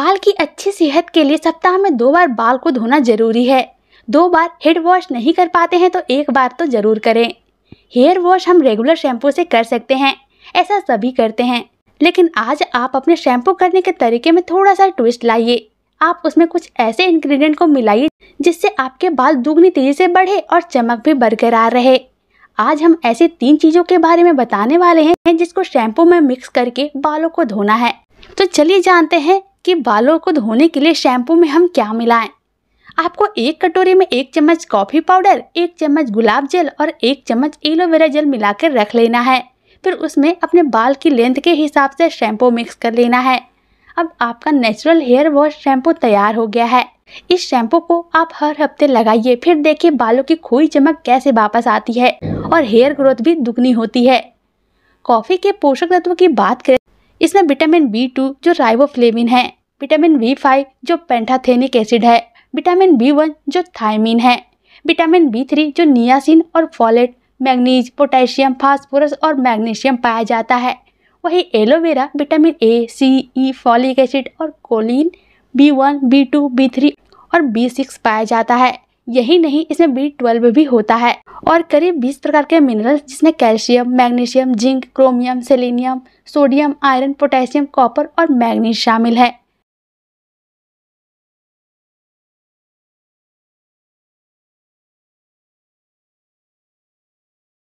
बाल की अच्छी सेहत के लिए सप्ताह में दो बार बाल को धोना जरूरी है दो बार हेड वॉश नहीं कर पाते हैं तो एक बार तो ज़रूर करें हेयर वॉश हम रेगुलर शैम्पू से कर सकते हैं ऐसा सभी करते हैं लेकिन आज आप अपने शैम्पू करने के तरीके में थोड़ा सा ट्विस्ट लाइए आप उसमें कुछ ऐसे इंग्रेडिएंट को मिलाइए जिससे आपके बाल दुगनी तेजी से बढ़े और चमक भी बरकरार रहे आज हम ऐसे तीन चीज़ों के बारे में बताने वाले हैं जिसको शैम्पू में मिक्स करके बालों को धोना है तो चलिए जानते हैं कि बालों को धोने के लिए शैम्पू में हम क्या मिलाएं आपको एक कटोरी में एक चम्मच कॉफ़ी पाउडर एक चम्मच गुलाब जल और एक चम्मच एलोवेरा जल मिलाकर रख लेना है फिर उसमें अपने बाल की लेंथ के हिसाब से शैम्पू मिक्स कर लेना है अब आपका नेचुरल हेयर वॉश शैम्पू तैयार हो गया है इस शैम्पू को आप हर हफ्ते लगाइए फिर देखिए बालों की खोई चमक कैसे वापस आती है और हेयर ग्रोथ भी दुगनी होती है कॉफ़ी के पोषक तत्व की बात करें इसमें विटामिन बी टू जो राइबोफ्लेविन है विटामिन बी फाइव जो पेंटाथेनिक एसिड है विटामिन बी वन जो थायमिन है विटामिन बी थ्री जो नियासिन और फॉलेट मैग्नीज पोटेशियम फास्फोरस और मैग्नीशियम पाया जाता है वही aloe vera vitamin A C E folic acid और choline B one B two B three और बी सिक्स पाया जाता है यही नहीं इसमें बी ट्वेल्व भी होता है और करीब बीस प्रकार के मिनरल्स जिसमें calcium magnesium zinc chromium selenium sodium iron potassium copper और मैग्नीज शामिल है